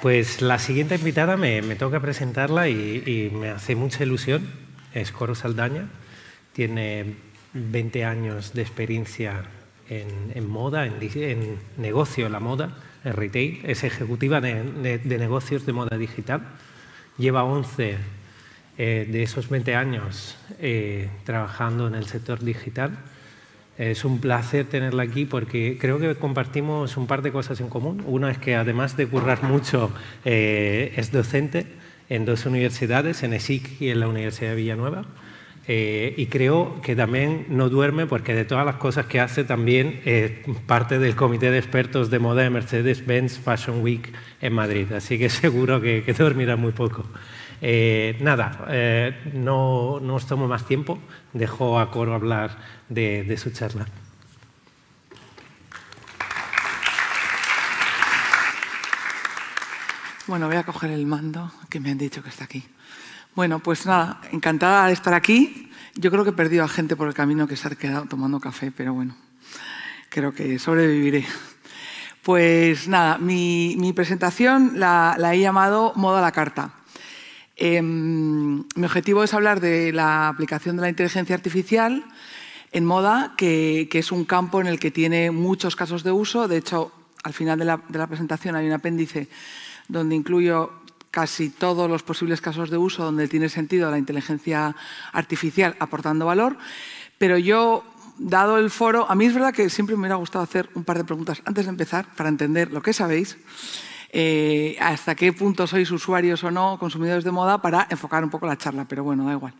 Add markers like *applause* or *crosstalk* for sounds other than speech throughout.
Pues la siguiente invitada me, toca presentarla y, me hace mucha ilusión. Es Coro Saldaña. Tiene 20 años de experiencia en, moda, en, negocio la moda, en retail. Es ejecutiva de, negocios de moda digital. Lleva 11 eh, de esos 20 años eh, trabajando en el sector digital es un placer tenerla aquí porque creo que compartimos un par de cosas en común. Una es que además de currar mucho, eh, es docente en dos universidades, en ESIC y en la Universidad de Villanueva. Eh, y creo que también no duerme porque de todas las cosas que hace también es parte del comité de expertos de moda de Mercedes-Benz Fashion Week en Madrid. Así que *laughs* seguro que, que dormirá muy poco. Eh, nada, eh, no, no, os tomo más tiempo, dejo a Coro hablar de, su charla. Bueno, voy a coger el mando que me han dicho que está aquí. Bueno, pues nada, encantada de estar aquí. Yo creo que he perdido a gente por el camino que se ha quedado tomando café, pero bueno, creo que sobreviviré. Pues nada, mi, presentación la, la, he llamado Modo a la Carta. Em, mi objetivo es hablar de la aplicación de la inteligencia artificial en moda, que, es un campo en el que tiene muchos casos de uso. De hecho, al final de la, de la presentación hay un apéndice donde incluyo casi todos los posibles casos de uso donde tiene sentido la inteligencia artificial aportando valor. Pero yo dado el foro, a mí es verdad que siempre me hubiera gustado hacer un par de preguntas antes de empezar para entender lo que sabéis eh, hasta qué punto sois usuarios o no, consumidores de moda, para enfocar un poco la charla, pero bueno, da igual.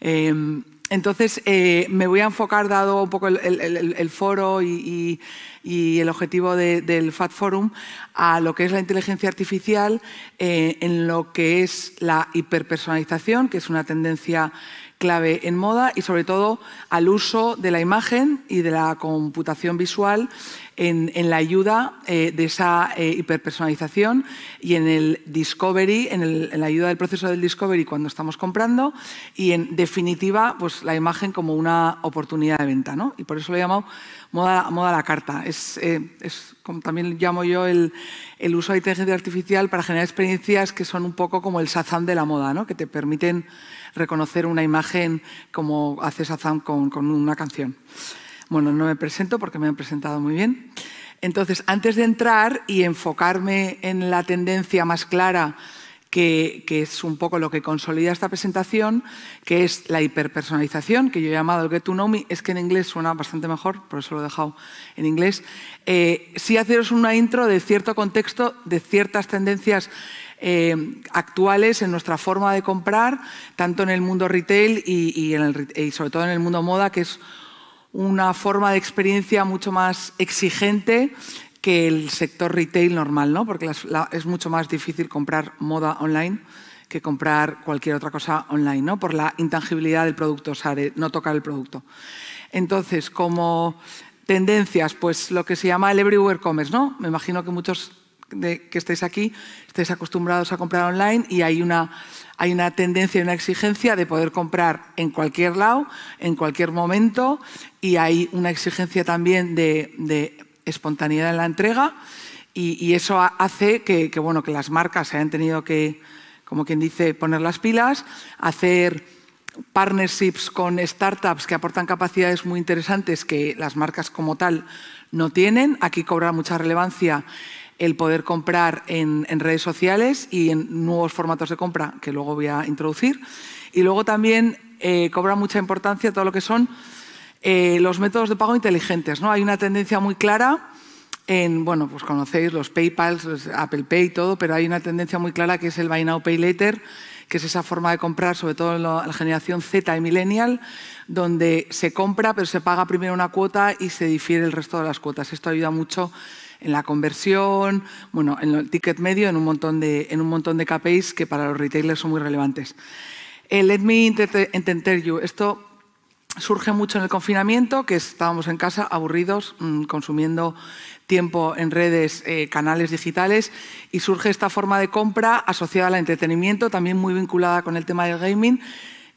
Em, entonces, eh, me voy a enfocar, dado un poco el, foro y, el objetivo del Fat Forum, a lo que es la inteligencia artificial, eh, en lo que es la hiperpersonalización, que es una tendencia clave en moda y sobre todo al uso de la imagen y de la computación visual en, en la ayuda eh, de esa eh, hiperpersonalización y en el discovery, en, la ayuda del proceso del discovery cuando estamos comprando y en definitiva pues la imagen como una oportunidad de venta. ¿no? Y por eso lo he llamado moda, moda a la carta. Es, eh, es como también llamo yo el, el, uso de inteligencia artificial para generar experiencias que son un poco como el sazán de la moda, ¿no? que te permiten reconocer una imagen como hace Sazam con, una canción. Bueno, no me presento porque me han presentado muy bien. Entonces, antes de entrar y enfocarme en la tendencia más clara que, es un poco lo que consolida esta presentación, que es la hiperpersonalización, que yo he llamado el Get to Know Me, es que en inglés suena bastante mejor, por eso lo he dejado en inglés. Si eh, sí haceros una intro de cierto contexto, de ciertas tendencias eh, actuales en nuestra forma de comprar, tanto en el mundo retail y, sobre todo en el mundo moda, que es una forma de experiencia mucho más exigente que el sector retail normal, porque es mucho más difícil comprar moda online que comprar cualquier otra cosa online, ¿no? por la intangibilidad del producto, no tocar el producto. Entonces, como tendencias, pues lo que se llama el everywhere commerce, ¿no? Me imagino que muchos que estéis aquí, estéis acostumbrados a comprar online y hay una, hay una tendencia y una exigencia de poder comprar en cualquier lado, en cualquier momento y hay una exigencia también de, espontaneidad en la entrega y, eso hace que, bueno, que las marcas se hayan tenido que, como quien dice, poner las pilas, hacer partnerships con startups que aportan capacidades muy interesantes que las marcas como tal no tienen. Aquí cobra mucha relevancia el poder comprar en, redes sociales y en nuevos formatos de compra que luego voy a introducir. Y luego también eh, cobra mucha importancia todo lo que son eh, los métodos de pago inteligentes. ¿no? Hay una tendencia muy clara en, bueno, pues conocéis los PayPal, Apple Pay y todo, pero hay una tendencia muy clara que es el Buy Now, Pay Later, que es esa forma de comprar, sobre todo en la generación Z y millennial, donde se compra pero se paga primero una cuota y se difiere el resto de las cuotas. Esto ayuda mucho en la conversión, bueno, en el ticket medio, en un montón de, en un montón de KPIs que para los retailers son muy relevantes. Eh, let me entender you. Esto surge mucho en el confinamiento, que estábamos en casa aburridos, mm, consumiendo tiempo en redes, eh, canales digitales, y surge esta forma de compra asociada al entretenimiento, también muy vinculada con el tema del gaming,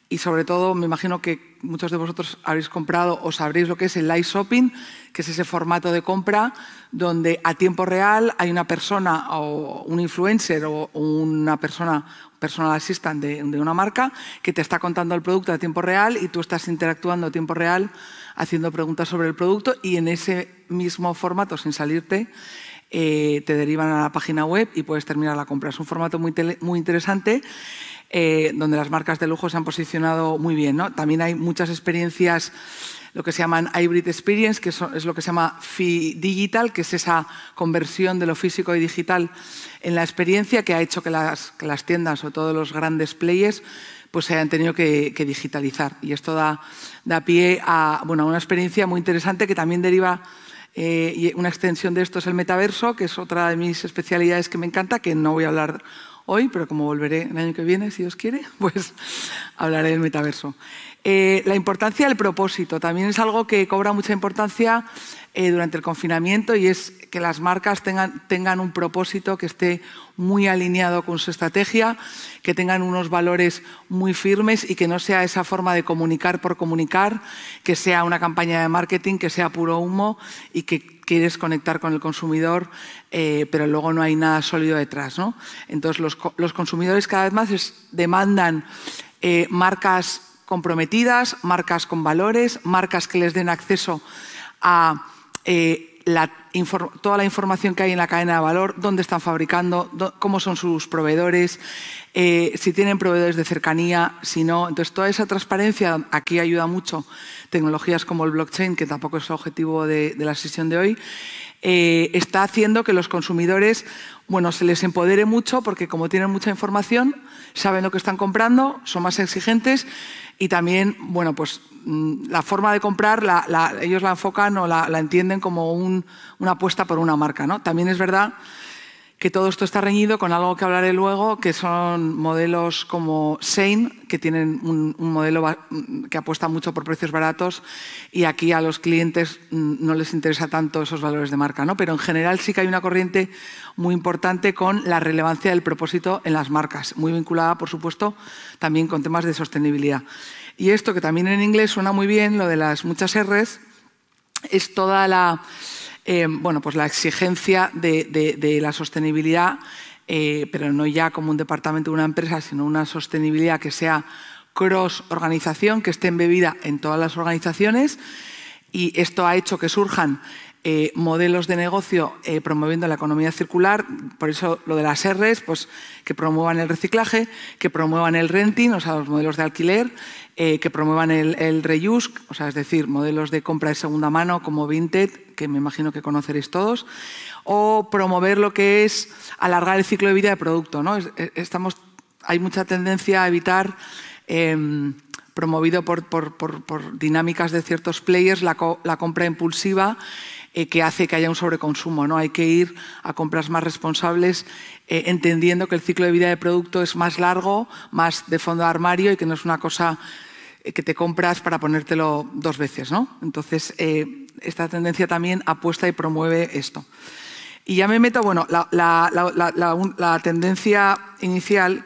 y sobre todo me imagino que muchos de vosotros habréis comprado o sabréis lo que es el live shopping, que es ese formato de compra donde a tiempo real hay una persona o un influencer o una persona personal assistant de, una marca que te está contando el producto a tiempo real y tú estás interactuando a tiempo real haciendo preguntas sobre el producto y en ese mismo formato, sin salirte, eh, te derivan a la página web y puedes terminar la compra. Es un formato muy, muy interesante eh, donde las marcas de lujo se han posicionado muy bien. ¿no? También hay muchas experiencias, lo que se llaman hybrid experience, que es lo que se llama digital, que es esa conversión de lo físico y digital en la experiencia que ha hecho que las, tiendas o todos los grandes players pues se han tenido que, digitalizar. Y esto da, pie a una experiencia muy interesante que también deriva, eh, y una extensión de esto es el metaverso, que es otra de mis especialidades que me encanta, que no voy a hablar hoy, pero como volveré el año que viene, si Dios quiere, *laughs* pues hablaré del metaverso. Eh, la importancia del propósito también es algo que cobra mucha importancia eh, durante el confinamiento y es que las marcas tengan un propósito que esté muy alineado con su estrategia, que tengan unos valores muy firmes y que no sea esa forma de comunicar por comunicar, que sea una campaña de marketing, que sea puro humo y que quieres conectar con el consumidor, eh, pero luego no hay nada sólido detrás. Entonces, los, consumidores cada vez más demandan eh, marcas comprometidas, marcas con valores, marcas que les den acceso a eh, toda la información que hay en la cadena de valor, dónde están fabricando, cómo son sus proveedores, eh, si tienen proveedores de cercanía, si no. Entonces, toda esa transparencia aquí ayuda mucho. Tecnologías como el blockchain, que tampoco es el objetivo de, la sesión de hoy, eh, está haciendo que los consumidores bueno, se les empodere mucho porque como tienen mucha información, saben lo que están comprando, son más exigentes y también, bueno, pues mm, la forma de comprar, ellos la enfocan o la, entienden como una apuesta por una marca. ¿no? También es verdad que todo esto está reñido con algo que hablaré luego, que son modelos como Sein, que tienen un, un, modelo mm, que apuesta mucho por precios baratos y aquí a los clientes mm, no les interesa tanto esos valores de marca, ¿no? Pero en general sí que hay una corriente muy importante con la relevancia del propósito en las marcas, muy vinculada, por supuesto, también con temas de sostenibilidad. Y esto que también en inglés suena muy bien, lo de las muchas R's, es toda la eh, bueno, pues la exigencia de, la sostenibilidad, eh, pero no ya como un departamento de una empresa, sino una sostenibilidad que sea cross-organización, que esté embebida en todas las organizaciones. Y esto ha hecho que surjan eh, modelos de negocio promoviendo la economía circular, por eso lo de las R's, pues, que promuevan el reciclaje, que promuevan el renting, o sea, los modelos de alquiler, eh, que promuevan el, el, reuse, es decir, modelos de compra de segunda mano como Vinted, que me imagino que conoceréis todos, o promover lo que es alargar el ciclo de vida de producto. Eh, hay mucha tendencia a evitar, em, promovido por, dinámicas de ciertos players, la compra impulsiva eh, que hace que haya un sobreconsumo. ¿no? Hay que ir a compras más responsables, eh, entendiendo que el ciclo de vida de producto es más largo, más de fondo de armario y que no es una cosa eh, que te compras para ponértelo dos veces. Entonces, esta tendencia también apuesta y promueve esto. Y ya me meto, bueno, la, tendencia inicial,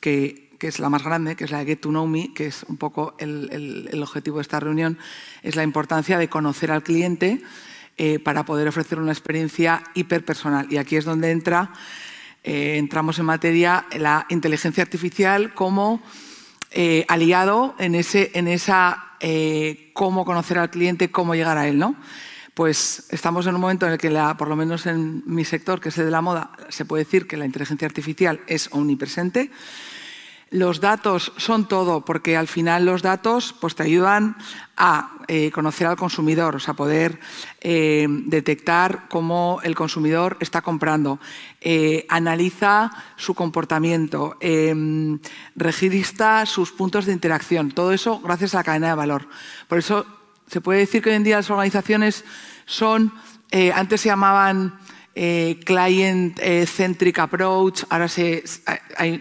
que, es la más grande, que es la de Get to Know Me, que es un poco el objetivo de esta reunión, es la importancia de conocer al cliente, eh, para poder ofrecer una experiencia hiperpersonal. Y aquí es donde entra, eh, entramos en materia la inteligencia artificial como eh, aliado en, esa cómo conocer al cliente, cómo llegar a él. ¿no? Pues estamos en un momento en el que, por lo menos en mi sector, que es el de la moda, se puede decir que la inteligencia artificial es omnipresente. Los datos son todo, porque al final los datos pues, te ayudan a eh, conocer al consumidor, o sea, poder eh, detectar cómo el consumidor está comprando. Eh, analiza su comportamiento, em, registra sus puntos de interacción. Todo eso gracias a la cadena de valor. Por eso se puede decir que hoy en día las organizaciones son, antes se llamaban eh, client-centric approach. Ahora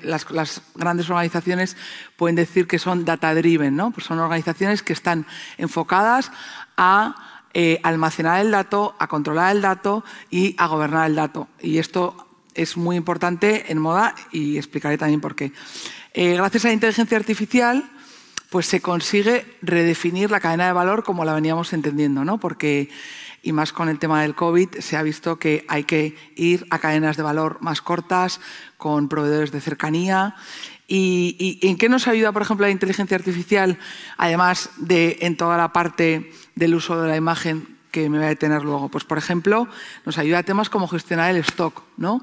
las, grandes organizaciones pueden decir que son data-driven, ¿no? Pues son organizaciones que están enfocadas a eh, almacenar el dato, a controlar el dato y a gobernar el dato. Y esto es muy importante en moda y explicaré también por qué. Eh, gracias a la inteligencia artificial, pues se consigue redefinir la cadena de valor como la veníamos entendiendo, ¿no? Porque y más con el tema del COVID, se ha visto que hay que ir a cadenas de valor más cortas, con proveedores de cercanía. ¿Y, en qué nos ayuda, por ejemplo, la inteligencia artificial, además de en toda la parte del uso de la imagen que me voy a detener luego? Pues, por ejemplo, nos ayuda a temas como gestionar el stock, ¿no?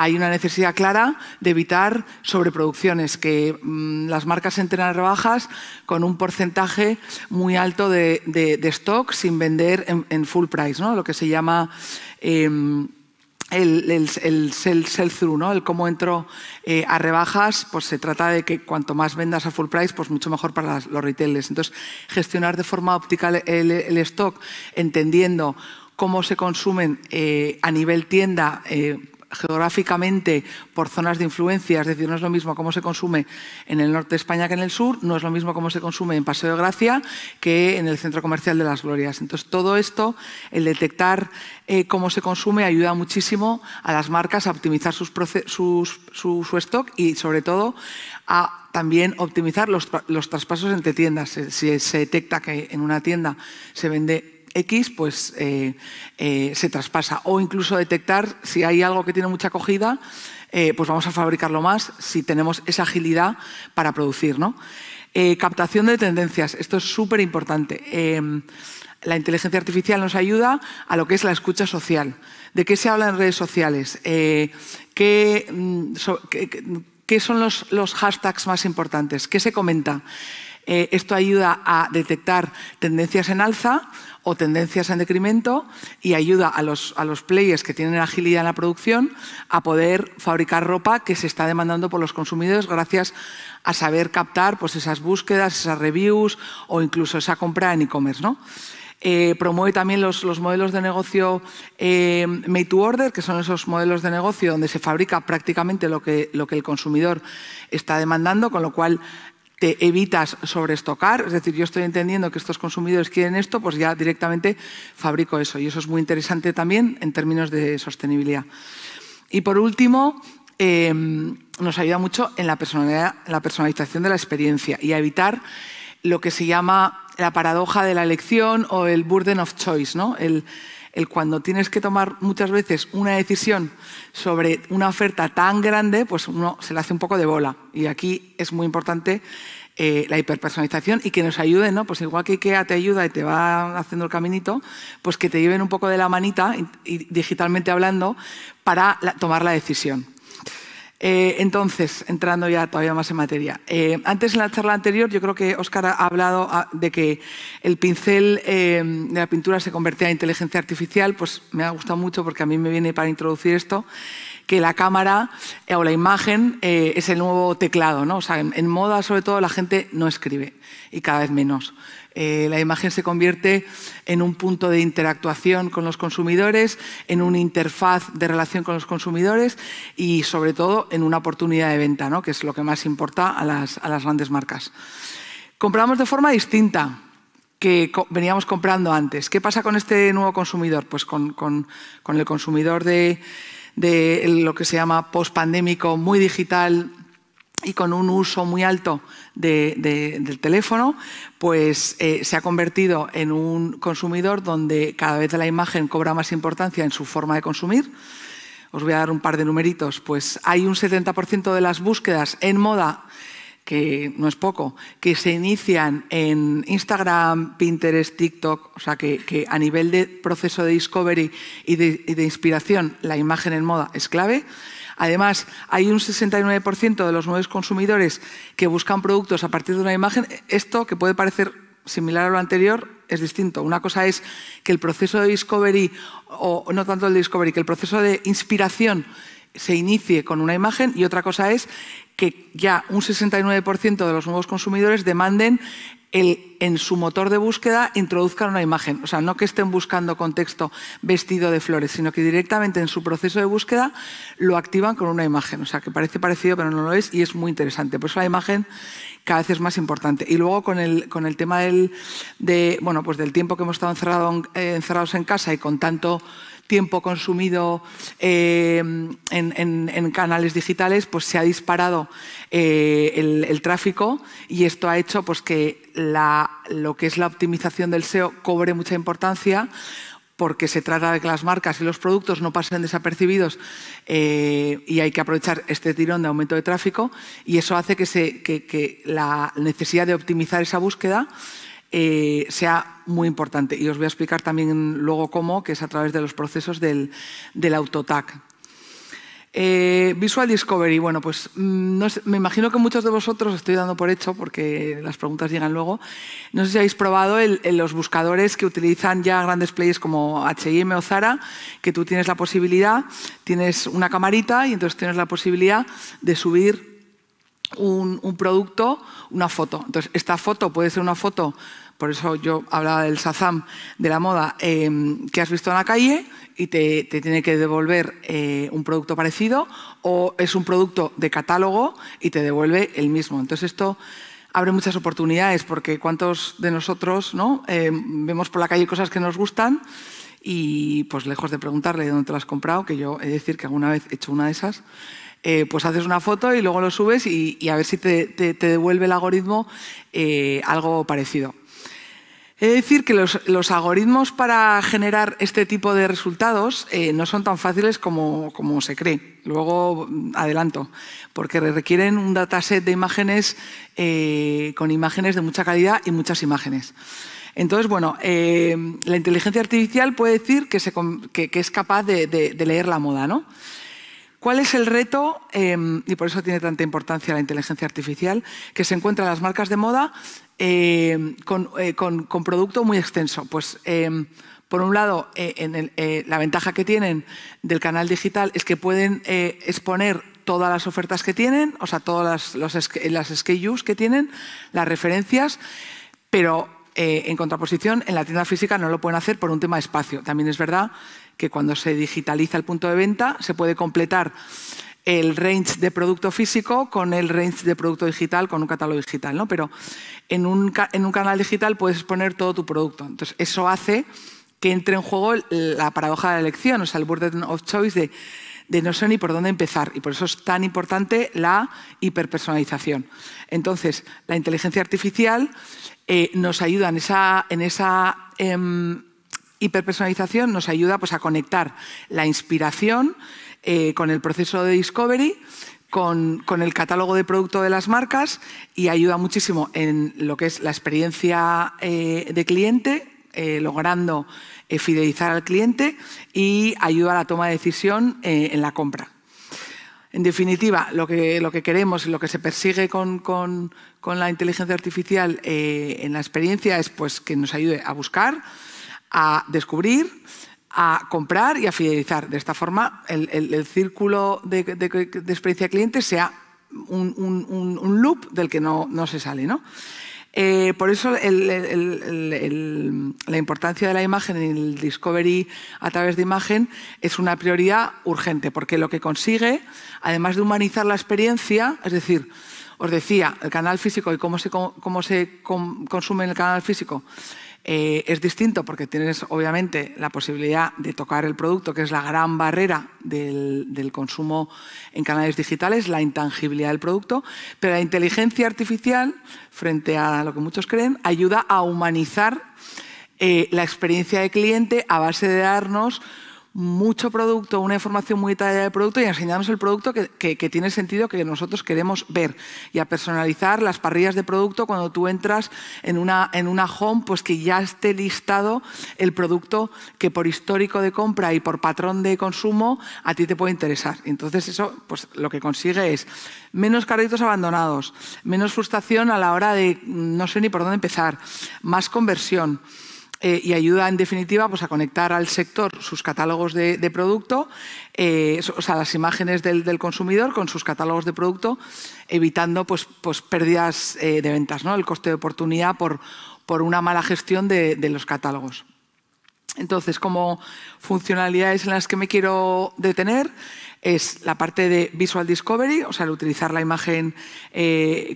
hay una necesidad clara de evitar sobreproducciones, que mm, las marcas entren a rebajas con un porcentaje muy alto de, stock sin vender en, full price, ¿no? lo que se llama... Em, el, sell-through, el cómo entro eh, a rebajas, pues se trata de que cuanto más vendas a full price, pues mucho mejor para los retailers. Entonces, gestionar de forma óptica el, stock, entendiendo cómo se consumen eh, a nivel tienda. Eh, geográficamente por zonas de influencia, es decir, no es lo mismo cómo se consume en el norte de España que en el sur, no es lo mismo cómo se consume en Paseo de Gracia que en el centro comercial de las Glorias. Entonces, todo esto, el detectar eh, cómo se consume, ayuda muchísimo a las marcas a optimizar sus su, stock y, sobre todo, a también optimizar los, los, traspasos entre tiendas. Si se detecta que en una tienda se vende X, pues eh, eh, se traspasa. O incluso detectar si hay algo que tiene mucha acogida, eh, pues vamos a fabricarlo más si tenemos esa agilidad para producir. captación de tendencias, esto es súper importante. Em, la inteligencia artificial nos ayuda a lo que es la escucha social. ¿De qué se habla en redes sociales? Mm, ¿qué, son los, hashtags más importantes? ¿Qué se comenta? esto ayuda a detectar tendencias en alza o tendencias en decremento y ayuda a los, a los players que tienen agilidad en la producción a poder fabricar ropa que se está demandando por los consumidores gracias a saber captar pues, esas búsquedas, esas reviews o incluso esa compra en e-commerce. ¿no? Eh, promueve también los, modelos de negocio eh, made to order, que son esos modelos de negocio donde se fabrica prácticamente lo que, lo que el consumidor está demandando, con lo cual te evitas sobreestocar, es decir, yo estoy entendiendo que estos consumidores quieren esto, pues ya directamente fabrico eso y eso es muy interesante también en términos de sostenibilidad. Y por último, eh, nos ayuda mucho en la, personalización de la experiencia y a evitar lo que se llama la paradoja de la elección o el burden of choice, ¿no? El, el cuando tienes que tomar muchas veces una decisión sobre una oferta tan grande, pues uno se le hace un poco de bola. Y aquí es muy importante eh, la hiperpersonalización y que nos ayuden, ¿no? Pues igual que IKEA te ayuda y te va haciendo el caminito, pues que te lleven un poco de la manita, y, digitalmente hablando, para tomar la decisión. Eh, entonces, entrando ya todavía más en materia. Eh, antes en la charla anterior, yo creo que Oscar ha hablado ah, de que el pincel eh, de la pintura se convertía en inteligencia artificial. Pues me ha gustado mucho porque a mí me viene para introducir esto que la cámara o la imagen es el nuevo teclado, ¿no? O sea, en moda sobre todo la gente no escribe y cada vez menos. Eh, la imagen se convierte en un punto de interactuación con los consumidores, en una interfaz de relación con los consumidores y, sobre todo, en una oportunidad de venta, que es lo que más importa a las, grandes marcas. Compramos de forma distinta que veníamos comprando antes. ¿Qué pasa con este nuevo consumidor? Pues con, el consumidor de, de lo que se llama post-pandémico, muy digital, y con un uso muy alto del teléfono, pues eh, se ha convertido en un consumidor donde cada vez la imagen cobra más importancia en su forma de consumir. Os voy a dar un par de numeritos. Pues hay un 70% de las búsquedas en moda, que no es poco, que se inician en Instagram, Pinterest, TikTok. O sea, que, a nivel de proceso de discovery y de inspiración, la imagen en moda es clave. Además, hay un 69% de los nuevos consumidores que buscan productos a partir de una imagen. Esto, que puede parecer similar a lo anterior, es distinto. Una cosa es que el proceso de discovery, o no tanto el discovery, que el proceso de inspiración se inicie con una imagen y otra cosa es que ya un 69% de los nuevos consumidores demanden en su motor de búsqueda introduzcan una imagen. O sea, no que estén buscando contexto vestido de flores, sino que directamente en su proceso de búsqueda lo activan con una imagen. O sea, que parece parecido, pero no lo es y es muy interesante. Por eso la imagen cada vez es más importante. Y luego con el, tema del, de, bueno, pues del tiempo que hemos estado eh, encerrados en casa y con tanto tiempo consumido eh, en, canales digitales, pues se ha disparado eh, el, tráfico y esto ha hecho pues, que lo que es la optimización del SEO cobre mucha importancia porque se trata de que las marcas y los productos no pasen desapercibidos eh, y hay que aprovechar este tirón de aumento de tráfico y eso hace que la necesidad de optimizar esa búsqueda eh, sea muy importante. Y os voy a explicar también luego cómo, que es a través de los procesos del, del autotag. Eh, Visual Discovery, bueno, pues mm, me imagino que muchos de vosotros, estoy dando por hecho porque las preguntas llegan luego, no sé si habéis probado en los buscadores que utilizan ya grandes players como HM o Zara, que tú tienes la posibilidad, tienes una camarita y entonces tienes la posibilidad de subir un producto, una foto. Entonces, esta foto puede ser una foto por eso yo hablaba del Sazam, de la moda, em, que has visto en la calle y te, tiene que devolver eh, un producto parecido o es un producto de catálogo y te devuelve el mismo. Entonces esto abre muchas oportunidades porque cuántos de nosotros ¿no? Em, vemos por la calle cosas que nos gustan y pues lejos de preguntarle dónde te las has comprado, que yo he de decir que alguna vez he hecho una de esas, eh, pues haces una foto y luego lo subes y, a ver si te, devuelve el algoritmo eh, algo parecido. Es decir que los, algoritmos para generar este tipo de resultados eh, no son tan fáciles como, se cree. Luego mm, adelanto, porque requieren un dataset de imágenes eh, con imágenes de mucha calidad y muchas imágenes. Entonces, bueno, eh, la inteligencia artificial puede decir que, es capaz de, leer la moda, ¿no? ¿Cuál es el reto, em, y por eso tiene tanta importancia la inteligencia artificial, que se encuentran las marcas de moda Em, eh, con, producto muy extenso. Pues, em, por un lado, eh, en eh, la ventaja que tienen del canal digital es que pueden exponer todas las ofertas que tienen, o sea, todas las, los, las que tienen, las referencias, pero en contraposición, en la tienda física no lo pueden hacer por un tema de espacio. También es verdad que cuando se digitaliza el punto de venta, se puede completar el range de producto físico con el range de producto digital, con un catálogo digital. Pero en un, canal digital puedes poner todo tu producto. Entonces, eso hace que entre en juego la paradoja de la elección, o sea, el burden of choice de, no sé ni por dónde empezar. Y por eso es tan importante la hiperpersonalización. Entonces, la inteligencia artificial eh, nos ayuda en esa, en esa em, hiperpersonalización, nos ayuda pues, a conectar la inspiración eh, con el proceso de discovery, con, el catálogo de producto de las marcas y ayuda muchísimo en lo que es la experiencia eh, de cliente, eh, logrando fidelizar al cliente y ayuda a la toma de decisión en la compra. En definitiva, lo que, lo que queremos y lo que se persigue con, la inteligencia artificial en la experiencia es pues, que nos ayude a buscar, a descubrir, a comprar y a fidelizar. De esta forma, el, el, círculo de, de, de, experiencia cliente sea un, un, loop del que no, no se sale. ¿no? Eh, por eso la importancia de la imagen en el discovery a través de imagen es una prioridad urgente, porque lo que consigue, además de humanizar la experiencia, es decir, os decía, el canal físico y cómo se, cómo se consume en el canal físico, eh, es distinto porque tienes obviamente la posibilidad de tocar el producto, que es la gran barrera del, consumo en canales digitales, la intangibilidad del producto, pero la inteligencia artificial, frente a lo que muchos creen, ayuda a humanizar eh, la experiencia de cliente a base de darnos mucho producto, una información muy detallada de producto y enseñamos el producto que, tiene sentido que nosotros queremos ver y a personalizar las parrillas de producto cuando tú entras en una, en home, pues que ya esté listado el producto que por histórico de compra y por patrón de consumo a ti te puede interesar. Entonces eso pues lo que consigue es menos carritos abandonados, menos frustración a la hora de no sé ni por dónde empezar, más conversión. Eh, y ayuda en definitiva pues, a conectar al sector sus catálogos de, producto, eh, o sea, las imágenes del, consumidor con sus catálogos de producto, evitando pues, pues pérdidas eh, de ventas, el coste de oportunidad por, una mala gestión de, los catálogos. Entonces, como funcionalidades en las que me quiero detener, es la parte de Visual Discovery, o sea, el utilizar la imagen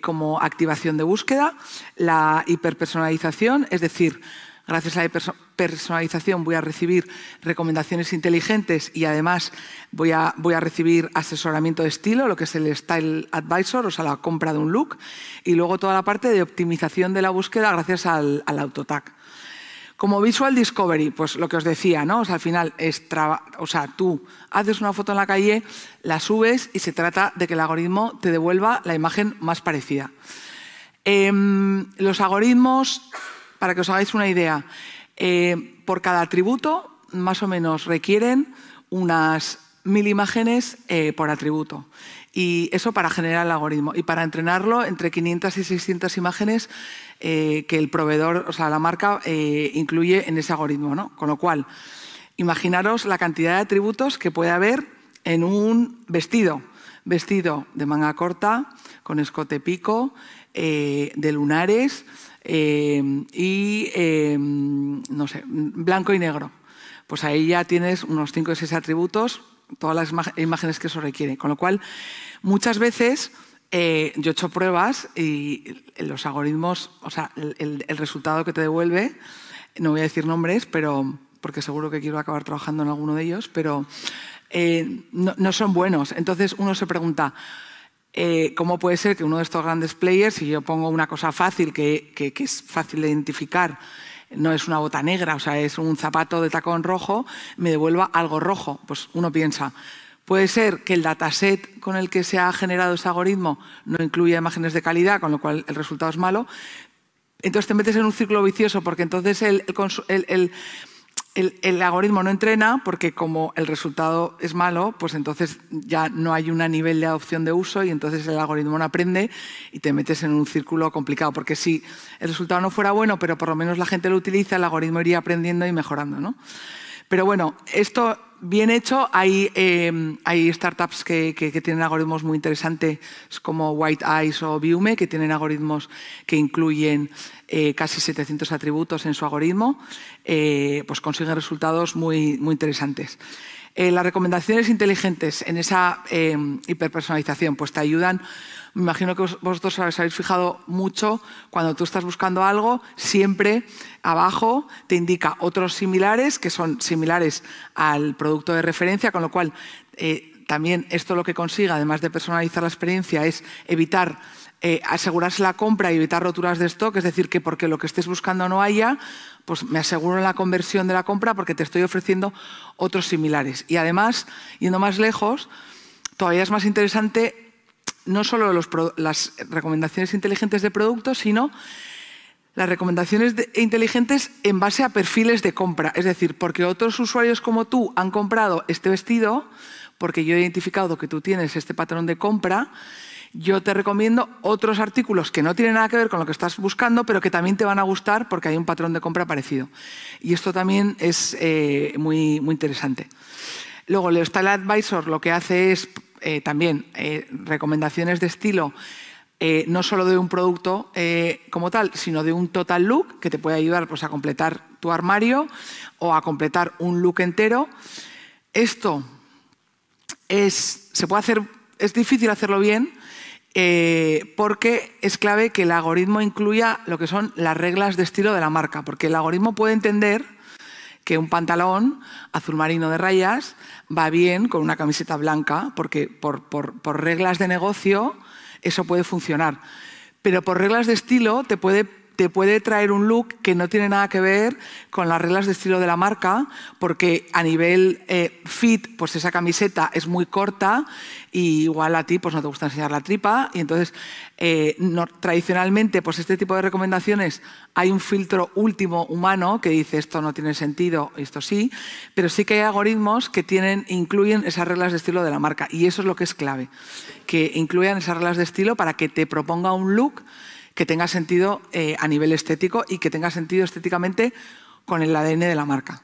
como activación de búsqueda, la hiperpersonalización, es decir, Gracias a la personalización voy a recibir recomendaciones inteligentes y además voy a, voy a, recibir asesoramiento de estilo, lo que es el Style Advisor, o sea, la compra de un look. Y luego toda la parte de optimización de la búsqueda gracias al, al AutoTag. Como Visual Discovery, pues lo que os decía, ¿no? O sea, al final, es o sea, tú haces una foto en la calle, la subes y se trata de que el algoritmo te devuelva la imagen más parecida. Em, los algoritmos para que os hagáis una idea, eh, por cada atributo más o menos requieren unas mil imágenes eh, por atributo. Y eso para generar el algoritmo. Y para entrenarlo, entre 500 y 600 imágenes eh, que el proveedor, o sea, la marca, incluye en ese algoritmo. Con lo cual, imaginaros la cantidad de atributos que puede haber en un vestido. Vestido de manga corta, con escote pico, de lunares, Em, y, em, no sé, blanco y negro. Pues ahí ya tienes unos 5 o 6 atributos, todas las imágenes que eso requiere. Con lo cual, muchas veces eh, yo he hecho pruebas y los algoritmos, o sea, el, resultado que te devuelve, no voy a decir nombres, pero porque seguro que quiero acabar trabajando en alguno de ellos, pero eh, no, son buenos. Entonces uno se pregunta, eh, cómo puede ser que uno de estos grandes players, si yo pongo una cosa fácil, que, es fácil de identificar, no es una bota negra, o sea, es un zapato de tacón rojo, me devuelva algo rojo. Pues uno piensa, puede ser que el dataset con el que se ha generado ese algoritmo no incluya imágenes de calidad, con lo cual el resultado es malo. Entonces te metes en un círculo vicioso, porque entonces el el, algoritmo no entrena porque como el resultado es malo, pues entonces ya no hay un nivel de adopción de uso y entonces el algoritmo no aprende y te metes en un círculo complicado. Porque si el resultado no fuera bueno, pero por lo menos la gente lo utiliza, el algoritmo iría aprendiendo y mejorando. ¿no? Pero bueno, esto bien hecho, hay, em, startups que, tienen algoritmos muy interesantes como White Eyes o Viume, que tienen algoritmos que incluyen eh, casi 700 atributos en su algoritmo, eh, pues consiguen resultados muy, muy interesantes. Eh, las recomendaciones inteligentes en esa eh, hiperpersonalización, pues te ayudan. Me imagino que vosotros os habéis fijado mucho cuando tú estás buscando algo, siempre abajo te indica otros similares que son similares al producto de referencia, con lo cual eh, también esto lo que consigue, además de personalizar la experiencia, es evitar eh, asegurarse la compra y evitar roturas de stock, es decir, que porque lo que estés buscando no haya, pues me aseguro la conversión de la compra porque te estoy ofreciendo otros similares. Y además, yendo más lejos, todavía es más interesante no solo las recomendaciones inteligentes de productos, sino las recomendaciones inteligentes en base a perfiles de compra. Es decir, porque otros usuarios como tú han comprado este vestido, porque yo he identificado que tú tienes este patrón de compra, yo te recomiendo otros artículos que no tienen nada que ver con lo que estás buscando, pero que también te van a gustar porque hay un patrón de compra parecido. Y esto también es eh, muy, muy interesante. Luego, Leo Style Advisor lo que hace es eh, también eh, recomendaciones de estilo, no solo de un producto como tal, sino de un total look que te puede ayudar pues, a completar tu armario o a completar un look entero. Esto es, se puede hacer, es difícil hacerlo bien eh, porque es clave que el algoritmo incluya lo que son las reglas de estilo de la marca, porque el algoritmo puede entender que un pantalón azul marino de rayas va bien con una camiseta blanca, porque por reglas de negocio eso puede funcionar. Pero por reglas de estilo te puede te puede traer un look que no tiene nada que ver con las reglas de estilo de la marca, porque a nivel eh, fit, pues esa camiseta es muy corta y igual a ti pues no te gusta enseñar la tripa. Y entonces, eh, tradicionalmente, pues este tipo de recomendaciones hay un filtro último humano que dice esto no tiene sentido, esto sí, pero sí que hay algoritmos que tienen, incluyen esas reglas de estilo de la marca. Y eso es lo que es clave, que incluyan esas reglas de estilo para que te proponga un look que tenga sentido eh, a nivel estético y que tenga sentido estéticamente con el ADN de la marca.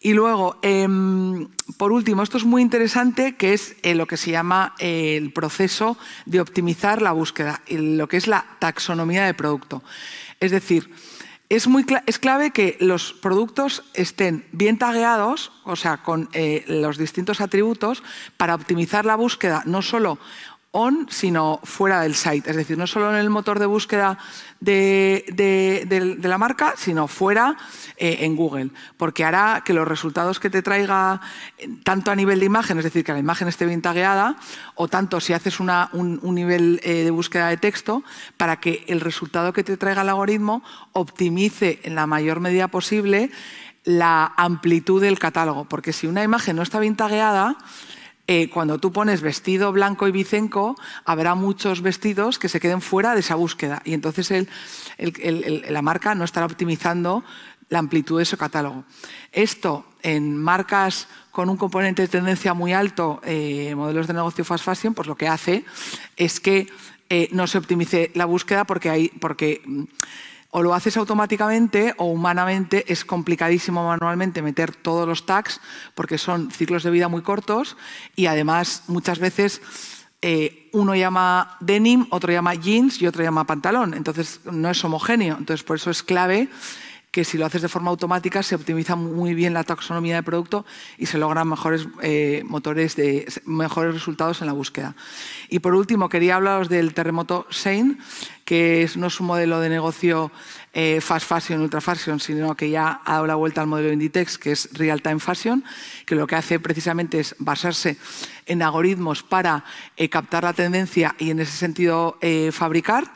Y luego, em, por último, esto es muy interesante, que es eh, lo que se llama eh, el proceso de optimizar la búsqueda, lo que es la taxonomía de producto. Es decir, es, muy es clave que los productos estén bien tagueados, o sea, con los distintos atributos, para optimizar la búsqueda, no solo on, sino fuera del site. Es decir, no solo en el motor de búsqueda de, la marca, sino fuera eh, en Google. Porque hará que los resultados que te traiga, eh, tanto a nivel de imagen, es decir, que la imagen esté vintageada, o tanto si haces una, un, nivel eh, de búsqueda de texto, para que el resultado que te traiga el algoritmo optimice en la mayor medida posible la amplitud del catálogo. Porque si una imagen no está vintageada, eh, cuando tú pones vestido blanco y bicenco, habrá muchos vestidos que se queden fuera de esa búsqueda y entonces la marca no estará optimizando la amplitud de su catálogo. Esto en marcas con un componente de tendencia muy alto, eh, modelos de negocio fast fashion, pues lo que hace es que eh, no se optimice la búsqueda porque, hay, porque mm, o lo haces automáticamente o humanamente es complicadísimo manualmente meter todos los tags porque son ciclos de vida muy cortos y además muchas veces eh, uno llama denim, otro llama jeans y otro llama pantalón. Entonces no es homogéneo. Entonces por eso es clave que si lo haces de forma automática se optimiza muy bien la taxonomía de producto y se logran mejores, eh, motores de, mejores resultados en la búsqueda. Y por último, quería hablaros del terremoto Shane, que no es un modelo de negocio eh, fast fashion, ultra fashion, sino que ya ha dado la vuelta al modelo Inditex, que es real time fashion, que lo que hace precisamente es basarse en algoritmos para eh, captar la tendencia y en ese sentido fabricar.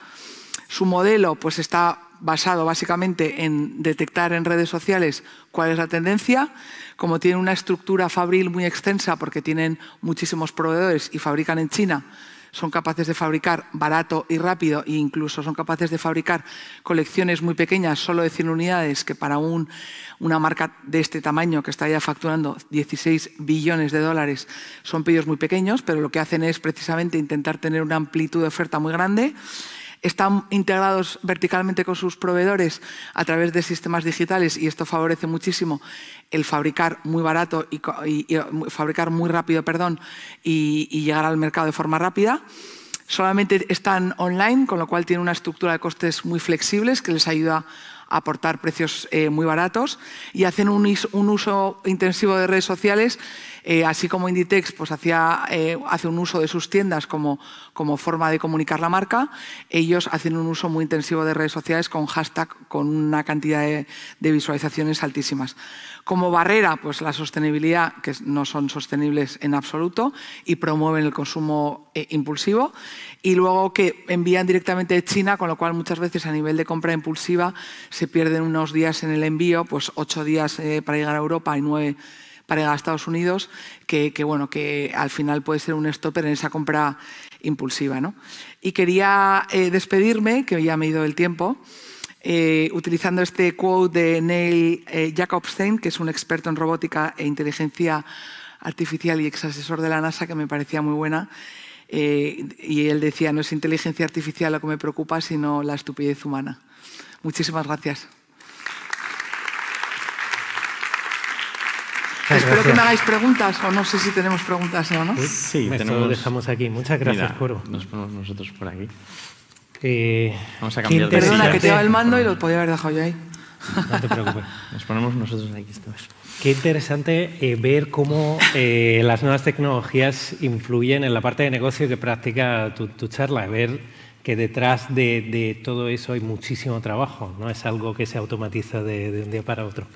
Su modelo pues está basado básicamente en detectar en redes sociales cuál es la tendencia. Como tienen una estructura fabril muy extensa porque tienen muchísimos proveedores y fabrican en China, son capaces de fabricar barato y rápido e incluso son capaces de fabricar colecciones muy pequeñas, solo de 100 unidades, que para una marca de este tamaño que está ya facturando 16 billones de dólares son pedidos muy pequeños, pero lo que hacen es precisamente intentar tener una amplitud de oferta muy grande están integrados verticalmente con sus proveedores a través de sistemas digitales y esto favorece muchísimo el fabricar muy barato y, eh, fabricar muy rápido, perdón, y, llegar al mercado de forma rápida. Solamente están online, con lo cual tienen una estructura de costes muy flexibles que les ayuda a aportar precios eh, muy baratos y hacen un, uso intensivo de redes sociales eh, así como Inditex pues, eh, hace un uso de sus tiendas como, forma de comunicar la marca, ellos hacen un uso muy intensivo de redes sociales con hashtag, con una cantidad de, visualizaciones altísimas. Como barrera, pues la sostenibilidad, que no son sostenibles en absoluto y promueven el consumo eh, impulsivo. Y luego que envían directamente de China, con lo cual muchas veces a nivel de compra impulsiva se pierden unos días en el envío, pues ocho días para llegar a Europa y nueve para ir a Estados Unidos, que, bueno, que al final puede ser un stopper en esa compra impulsiva. ¿no? Y quería eh, despedirme, que ya me ha ido el tiempo, eh, utilizando este quote de Neil eh, Jacobstein, que es un experto en robótica e inteligencia artificial y ex asesor de la NASA, que me parecía muy buena. y él decía, no es inteligencia artificial lo que me preocupa, sino la estupidez humana. Muchísimas gracias. Pues espero que me *laughs* hagáis preguntas, o no sé si tenemos preguntas o no. Sí, tenemos... lo dejamos aquí. Muchas gracias, Coro. Nos ponemos nosotros por aquí. Eh, Vamos a cambiar de Perdona, que te va el mando y lo ah. podía haber dejado yo ahí. No te preocupes. *laughs* Nos ponemos nosotros aquí Qué interesante eh, ver cómo eh, las nuevas tecnologías influyen en la parte de negocio que practica tu, tu charla. Ver que detrás de, todo eso hay muchísimo trabajo. No es algo que se automatiza de un día para otro.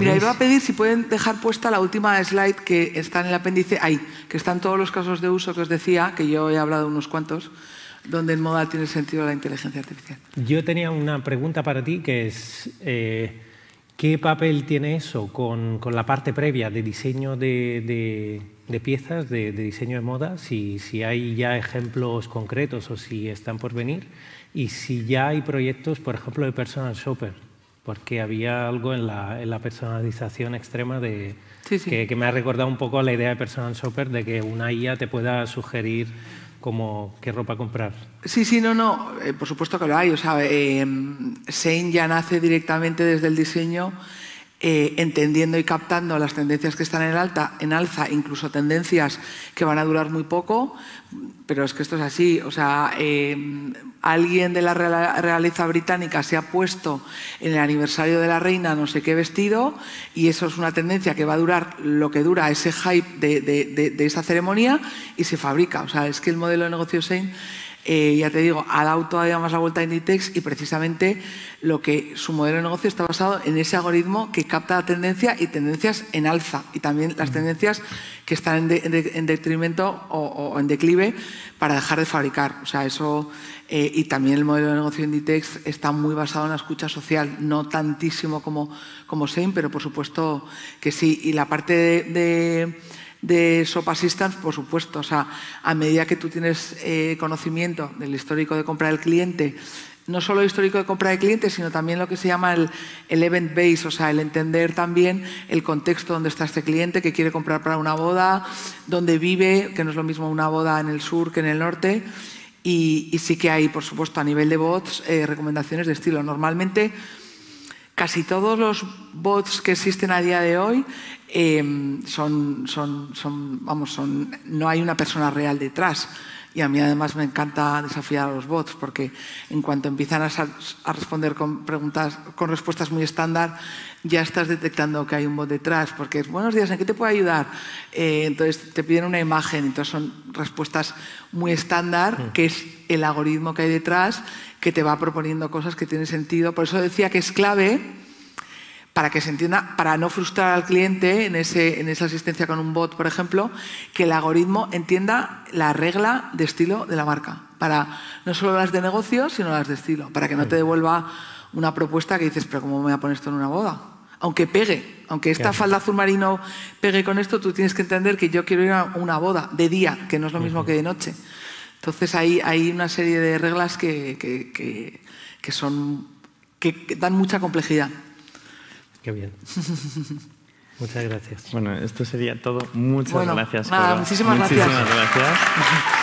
Mira, iba a pedir si pueden dejar puesta la última slide que está en el apéndice, ahí, que están todos los casos de uso que os decía, que yo he hablado unos cuantos, donde en moda tiene sentido la inteligencia artificial. Yo tenía una pregunta para ti que es, eh, ¿qué papel tiene eso con, con, la parte previa de diseño de, de, piezas, de, de, diseño de moda? Si, si hay ya ejemplos concretos o si están por venir y si ya hay proyectos, por ejemplo, de personal shopper porque había algo en la, personalización extrema de, Que, me ha recordado un poco a la idea de Personal Shopper, de que una IA te pueda sugerir como qué ropa comprar. Sí, sí, no, no, eh, por supuesto que lo hay. O sea, eh, Sein ya nace directamente desde el diseño eh, entendiendo y captando las tendencias que están en, alta, en alza, incluso tendencias que van a durar muy poco, pero es que esto es así. O sea, eh, alguien de la realeza británica se ha puesto en el aniversario de la reina no sé qué vestido y eso es una tendencia que va a durar lo que dura ese hype de, de esa ceremonia y se fabrica. O sea, es que el modelo de negocio Sein eh, ya te digo, ha dado todavía más la vuelta a Inditex y precisamente lo que su modelo de negocio está basado en ese algoritmo que capta la tendencia y tendencias en alza y también las mm. tendencias que están en, detrimento o, en declive para dejar de fabricar. O sea, eso eh, y también el modelo de negocio Inditex está muy basado en la escucha social, no tantísimo como, como pero por supuesto que sí. Y la parte de de SOP Assistance, por supuesto. O sea, a medida que tú tienes eh, conocimiento del histórico de compra del cliente, no solo el histórico de compra del cliente, sino también lo que se llama el, el event base, o sea, el entender también el contexto donde está este cliente que quiere comprar para una boda, dónde vive, que no es lo mismo una boda en el sur que en el norte. Y, sí que hay, por supuesto, a nivel de bots, eh, recomendaciones de estilo. Normalmente Casi todos los bots que existen a día de hoy eh, son, vamos, no hay una persona real detrás. Y a mí además me encanta desafiar a los bots porque en cuanto empiezan a, responder con, preguntas, con respuestas muy estándar, ya estás detectando que hay un bot detrás porque es buenos días, ¿en qué te puedo ayudar? Eh, entonces te piden una imagen, entonces son respuestas muy estándar, mm. que es el algoritmo que hay detrás que te va proponiendo cosas que tienen sentido. Por eso decía que es clave para que se entienda, para no frustrar al cliente en, esa asistencia con un bot, por ejemplo, que el algoritmo entienda la regla de estilo de la marca, para no solo las de negocio, sino las de estilo, para que no te devuelva una propuesta que dices, pero ¿cómo me voy a poner esto en una boda? Aunque pegue, aunque esta falda azul marino pegue con esto, tú tienes que entender que yo quiero ir a una boda de día, que no es lo mismo que de noche. Entonces hay, hay una serie de reglas que son, que dan mucha complejidad. Qué bien. *laughs* Muchas gracias. Bueno, esto sería todo. Muchas gracias. Nada, muchísimas, gracias. *laughs*